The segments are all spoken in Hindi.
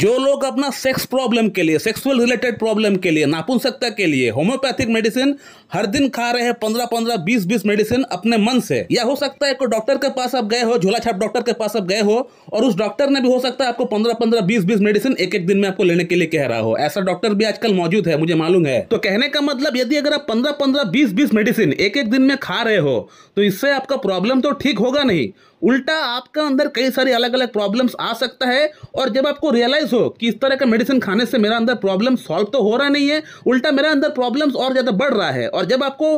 जो लोग अपना सेक्स प्रॉब्लम के लिए सेक्सुअल रिलेटेड प्रॉब्लम के लिए नापुंसकता के लिए होम्योपैथिक मेडिसिन हर दिन खा रहे हैं पंद्रह पंद्रह बीस बीस मेडिसिन अपने मन से या हो सकता है कोई डॉक्टर के पास आप गए हो झोला छाप डॉक्टर के पास आप गए हो और उस डॉक्टर ने भी हो सकता है आपको पंद्रह पंद्रह बीस बीस मेडिसिन एक एक दिन में आपको लेने के लिए कह रहा हो ऐसा डॉक्टर भी आजकल मौजूद है मुझे मालूम है तो कहने का मतलब यदि अगर आप पंद्रह पंद्रह बीस बीस मेडिसिन एक एक दिन में खा रहे हो तो इससे आपका प्रॉब्लम तो ठीक होगा नहीं उल्टा आपका अंदर कई सारी अलग अलग प्रॉब्लम्स आ सकता है और जब आपको रियलाइज हो कि इस तरह का मेडिसिन खाने से मेरा अंदर प्रॉब्लम सॉल्व तो हो रहा नहीं है उल्टा मेरा अंदर प्रॉब्लम्स और ज़्यादा बढ़ रहा है और जब आपको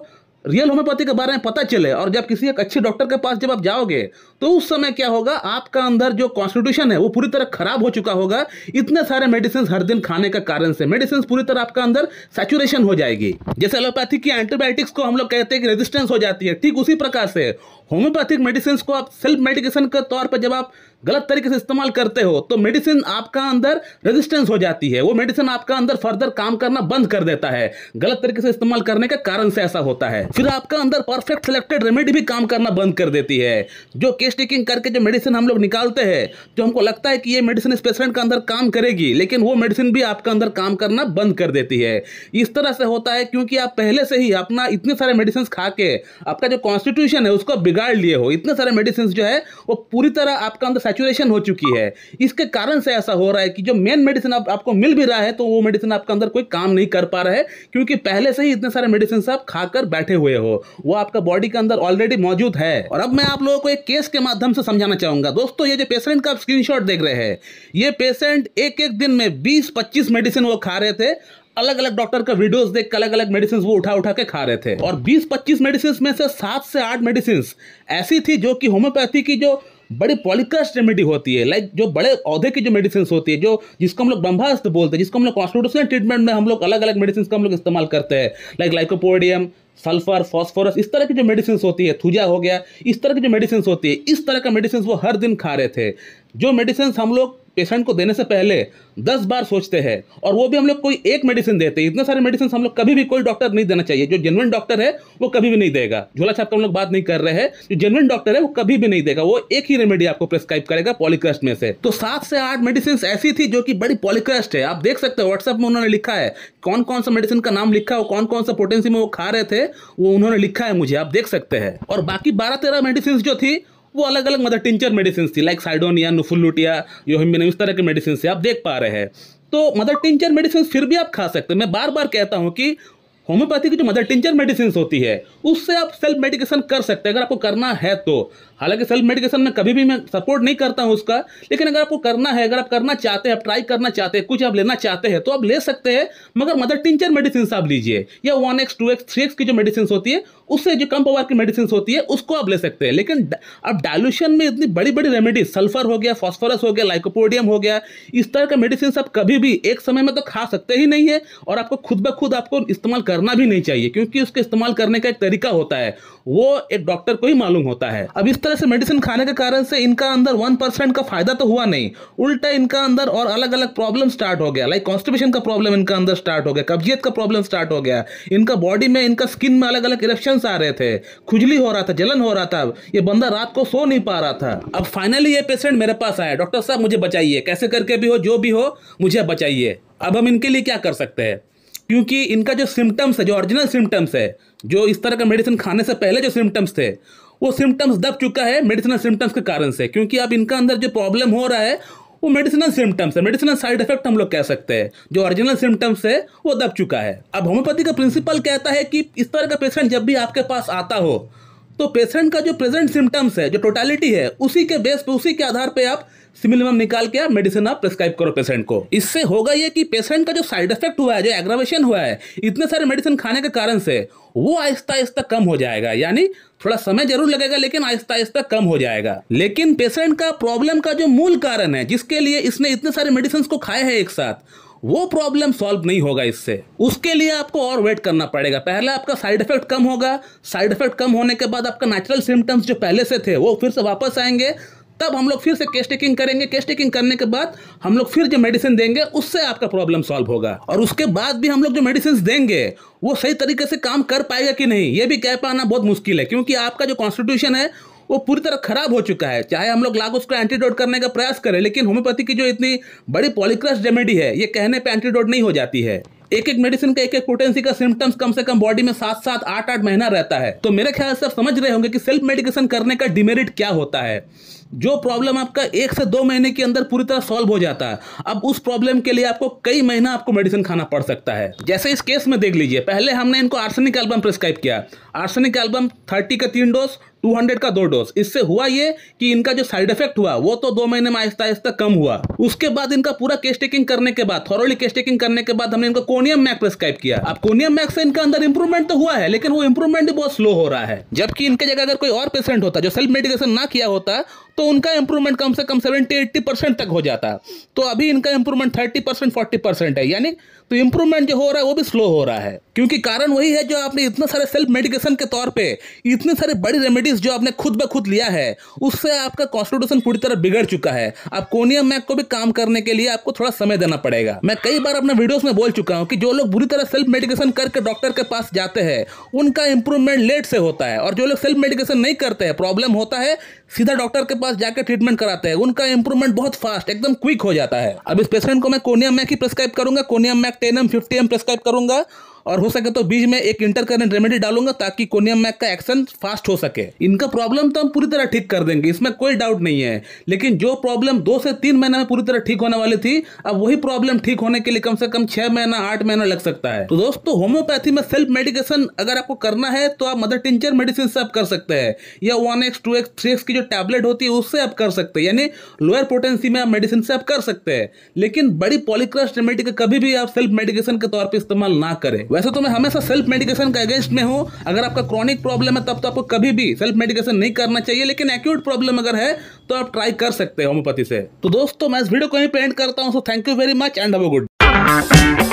रियल होम्योपैथी के बारे में पता चले और जब किसी एक अच्छे डॉक्टर के पास जब आप जाओगे तो उस समय क्या होगा आपका अंदर जो कॉन्स्टिट्यूशन है वो पूरी तरह खराब हो चुका होगा इतने सारे मेडिसिन हर दिन खाने के कारण से मेडिसिन पूरी तरह आपका अंदर सेचुरेशन हो जाएगी जैसे एलोपैथी की एंटीबायोटिक्स को हम लोग कहते हैं कि रेजिस्टेंस हो जाती है ठीक उसी प्रकार से होम्योपैथिक मेडिसिन को आप सेल्फ मेडिकेशन के तौर पर जब आप गलत तरीके से इस्तेमाल करते हो तो मेडिसिन आपका अंदर रेजिस्टेंस हो जाती है वो मेडिसिन आपका अंदर फर्दर काम करना बंद कर देता है गलत तरीके से इस्तेमाल करने के कारण से ऐसा होता है फिर आपका अंदर परफेक्ट सिलेक्टेड रेमेडी भी काम करना बंद कर देती है जो केस टेकिंग करके जो मेडिसिन हम लोग निकालते हैं जो तो हमको लगता है कि ये मेडिसिन इस पेशेंट का अंदर काम करेगी लेकिन वो मेडिसिन भी आपका अंदर काम करना बंद कर देती है इस तरह से होता है क्योंकि आप पहले से ही अपना इतने सारे मेडिसिन खा के आपका जो कॉन्स्टिट्यूशन है उसको बिगाड़ लिए हो इतने सारे मेडिसिन जो है वो पूरी तरह आपका अंदर सेचुरेशन हो चुकी है इसके कारण से ऐसा हो रहा है कि जो मेन मेडिसिन आप, आपको मिल भी रहा है तो वो मेडिसिन आपका अंदर कोई काम नहीं कर पा रहा है क्योंकि पहले से ही इतने सारे मेडिसिन आप खाकर बैठे हुए हुए हो वो आपका बॉडी के अंदर ऑलरेडी मौजूद है और अब मैं आप लोगों को एक केस के माध्यम से समझाना चाहूंगा दोस्तों ये जो पेशेंट का स्क्रीनशॉट देख रहे हैं ये पेशेंट एक एक दिन में बीस पच्चीस मेडिसिन वो खा रहे थे अलग अलग डॉक्टर का वीडियोस देख अलग अलग मेडिसिन वो उठा उठा के खा रहे थे और 20-25 मेडिसिन में से सात से आठ मेडिसिन ऐसी थी जो कि होम्योपैथी की जो बड़ी पॉलिकास्ट रेमेडी होती है लाइक जो बड़े औधे की जो मेडिसिन होती है जो जिसको हम लोग ब्रह्मास्त्र बोलते हैं जिसको हम लोग कॉन्स्टिट्यूशनल ट्रीटमेंट में हम लोग अलग अलग मेडिसिन का हम लोग इस्तेमाल करते हैं लाइक लाइकोपोडियम सल्फर फॉस्फोरस इस तरह की जो मेडिसिन होती है थुजा हो गया इस तरह की जो मेडिसिन होती है इस तरह का मेडिसिन वो हर दिन खा रहे थे जो मेडिसिन हम लोग पेशेंट को देने से पहले दस बार सोचते हैं और वो भी हम लोग कोई एक मेडिसिन देते हैं इतने सारे मेडिसिन हम लोग कभी भी कोई डॉक्टर नहीं देना चाहिए जो जेनवन डॉक्टर है वो कभी भी नहीं देगा झोला छाप हम लोग बात नहीं कर रहे हैं जो जेनवन डॉक्टर है वो कभी भी नहीं देगा वो एक ही रेमेडी आपको प्रेस्क्राइब करेगा पॉलिक्रस्ट में से तो सात से आठ मेडिसिन ऐसी थी जो कि बड़ी पॉलिक्रस्ट है आप देख सकते हो व्हाट्सएप में उन्होंने लिखा है कौन कौन सा मेडिसिन का नाम लिखा है कौन कौन सा पोटेंसी में वो खा रहे थे वो उन्होंने लिखा है मुझे आप देख सकते हैं और बाकी बारह तेरह मेडिसिन जो थी वो अलग अलग मतलब टिंचर मेडिसिन थी लाइक साइडोनिया नुफुलुटिया योहिम्बिनम इस तरह के मेडिसिन आप देख पा रहे हैं तो मतलब टिंचर मेडिसिन फिर भी आप खा सकते हैं मैं बार बार कहता हूँ कि होम्योपैथी की जो मदर टिंचर मेडिसिन होती है उससे आप सेल्फ मेडिकेशन कर सकते हैं अगर आपको करना है तो हालांकि सेल्फ मेडिकेशन में कभी भी मैं सपोर्ट नहीं करता हूं उसका लेकिन अगर आपको करना है अगर आप करना चाहते हैं आप ट्राई करना चाहते हैं कुछ आप लेना चाहते हैं तो आप ले सकते हैं मगर मदर टिंचर मेडिसिन आप लीजिए या one X two X three X की जो मेडिसिन होती है उससे जो कम पावर की मेडिसिन होती है उसको आप ले सकते हैं लेकिन अब डायलूशन में इतनी बड़ी बड़ी रेमेडी सल्फर हो गया फॉस्फोरस हो गया लाइकोपोडियम हो गया इस तरह का मेडिसिन आप कभी भी एक समय में तो खा सकते ही नहीं है और आपको खुद ब खुद आपको इस्तेमाल कर करना भी नहीं चाहिए क्योंकि उसके इस्तेमाल करने का एक तरीका होता है वो एक डॉक्टर को ही मालूम होता है अब इस तरह से मेडिसिन खाने के कारण से इनका अंदर वन परसेंट का फायदा तो हुआ नहीं उल्टा इनका अंदर और अलग अलग प्रॉब्लम स्टार्ट हो गया लाइक कॉन्स्टिपेशन का प्रॉब्लम इनका अंदर स्टार्ट हो गया कब्जियत का प्रॉब्लम स्टार्ट हो गया इनका बॉडी में इनका स्किन में अलग अलग इरेक्शन आ रहे थे खुजली हो रहा था जलन हो रहा था ये बंदा रात को सो नहीं पा रहा था अब फाइनली ये पेशेंट मेरे पास आया डॉक्टर साहब मुझे बचाइए कैसे करके भी हो जो भी हो मुझे बचाइए अब हम इनके लिए क्या कर सकते हैं क्योंकि इनका जो सिम्टम्स है जो ओरिजिनल सिम्टम्स है जो इस तरह का मेडिसिन खाने से पहले जो सिम्टम्स थे वो सिम्टम्स दब चुका है मेडिसिनल सिम्टम्स के कारण से क्योंकि अब इनका अंदर जो प्रॉब्लम हो रहा है वो मेडिसिनल सिम्टम्स है मेडिसिनल साइड इफेक्ट हम लोग कह सकते हैं जो ओरिजिनल सिम्टम्स है वो दब चुका है अब होम्योपैथी का प्रिंसिपल कहता है कि इस तरह का पेशेंट जब भी आपके पास आता हो तो पेशेंट का जो प्रेजेंट सिम्टम्स है जो टोटालिटी है उसी के बेस पे उसी के आधार पे आप सिमिलम निकाल के आप मेडिसिन आप प्रेस्क्राइब करो पेशेंट को इससे होगा ये कि पेशेंट का जो साइड इफेक्ट हुआ है जो एग्रावेशन हुआ है इतने सारे मेडिसिन खाने के कारण से वो आहिस्ता आहिस्ता कम हो जाएगा यानी थोड़ा समय जरूर लगेगा लेकिन आहिस्ता आहिस्ता कम हो जाएगा लेकिन पेशेंट का प्रॉब्लम का जो मूल कारण है जिसके लिए इसने इतने सारे मेडिसिन को खाए हैं एक साथ वो प्रॉब्लम सॉल्व नहीं होगा इससे उसके लिए आपको और वेट करना पड़ेगा पहले आपका साइड इफेक्ट कम होगा साइड इफेक्ट कम होने के बाद आपका नेचुरल सिम्टम्स जो पहले से थे वो फिर से वापस आएंगे तब हम लोग फिर से केस टेकिंग करेंगे केस टेकिंग करने के बाद हम लोग फिर जो मेडिसिन देंगे उससे आपका प्रॉब्लम सॉल्व होगा और उसके बाद भी हम लोग जो मेडिसिन देंगे वो सही तरीके से काम कर पाएगा कि नहीं ये भी कह पाना बहुत मुश्किल है क्योंकि आपका जो कॉन्स्टिट्यूशन है वो पूरी तरह खराब हो चुका है चाहे हम लोग लागू उसको एंटीडोट करने का प्रयास करें लेकिन होम्योपैथी की जो इतनी बड़ी पॉलिक्रस रेमेडी है ये कहने पर एंटीडोट नहीं हो जाती है एक एक मेडिसिन का एक एक पोटेंसी का सिम्टम्स कम से कम बॉडी में सात सात आठ आठ महीना रहता है तो मेरे ख्याल से आप समझ रहे होंगे कि सेल्फ मेडिकेशन करने का डिमेरिट क्या होता है जो प्रॉब्लम आपका एक से दो महीने के अंदर पूरी तरह सॉल्व हो जाता है अब उस प्रॉब्लम के लिए आपको कई महीना आपको मेडिसिन खाना पड़ सकता है जैसे इस केस में देख लीजिए पहले हमने इनको आर्सेनिक एल्बम प्रिस्क्राइब किया आर्सेनिक एल्बम थर्टी का तीन डोज 200 का दो डोज इससे हुआ ये कि इनका जो साइड इफेक्ट हुआ वो तो दो महीने में आहिस्ता आहिस्ता कम हुआ उसके बाद इनका पूरा केस टेकिंग करने के बाद थॉरली केस टेकिंग करने के बाद हमने इनको कोनियम मैक प्रेस्क्राइब किया अब कोनियम मैक से इनका अंदर इंप्रूवमेंट तो हुआ है लेकिन वो इंप्रूवमेंट भी बहुत स्लो हो रहा है जबकि इनके जगह अगर कोई और पेशेंट होता जो सेल्फ मेडिकेशन ना किया होता तो उनका इंप्रूवमेंट कम से कम सेवेंटी एट्टी परसेंट तक हो जाता है तो अभी इनका improvement thirty percent forty percent है यानी तो इंप्रूवमेंट जो हो रहा है वो भी स्लो हो रहा है क्योंकि कारण वही है जो आपने इतने सारे सेल्फ मेडिकेशन के तौर पे इतने सारे बड़ी रेमेडीज जो आपने खुद ब खुद लिया है उससे आपका कॉन्स्टिट्यूशन पूरी तरह बिगड़ चुका है आप कोनिया मैक को भी काम करने के लिए आपको थोड़ा समय देना पड़ेगा मैं कई बार अपने वीडियोस में बोल चुका हूँ कि जो लोग बुरी तरह सेल्फ मेडिकेशन करके डॉक्टर के पास जाते हैं उनका इंप्रूवमेंट लेट से होता है और जो लोग सेल्फ मेडिकेशन नहीं करते हैं प्रॉब्लम होता है सीधा डॉक्टर के पास जाकर ट्रीटमेंट कराते हैं उनका इंप्रूवमेंट बहुत फास्ट एकदम क्विक हो जाता है अब इस पेशेंट को मैं कोनियम मैक ही प्रेस्क्राइब करूंगा conium mac ten M fifty M prescribe करूंगा और हो सके तो बीच में एक इंटर रेमेडी डालूंगा ताकि कोनियम मैक का एक्शन फास्ट हो सके इनका प्रॉब्लम तो हम पूरी तरह ठीक कर देंगे इसमें कोई डाउट नहीं है लेकिन जो प्रॉब्लम दो से तीन महीने में पूरी तरह ठीक होने वाली थी अब वही प्रॉब्लम ठीक होने के लिए कम से कम छह महीना आठ महीना लग सकता है तो दोस्तों होम्योपैथी में सेल्फ मेडिकेशन अगर आपको करना है तो आप मदर टिंचर मेडिसिन से आप कर सकते हैं या one X two X three X की जो टैबलेट होती है उससे आप कर सकते हैं यानी लोअर पोटेंसी में आप मेडिसिन से आप कर सकते हैं लेकिन बड़ी पॉलीक्रस्ट रेमेडी का कभी भी आप सेल्फ मेडिकेशन के तौर पर इस्तेमाल ना करें वैसे तो मैं हमेशा सेल्फ मेडिकेशन के अगेंस्ट में हूँ अगर आपका क्रॉनिक प्रॉब्लम है तब तो आपको कभी भी सेल्फ मेडिकेशन नहीं करना चाहिए लेकिन एक्यूट प्रॉब्लम अगर है तो आप ट्राई कर सकते हैं होम्योपैथी से तो दोस्तों मैं इस वीडियो को ही पेंट करता हूँ so thank you very much and have a good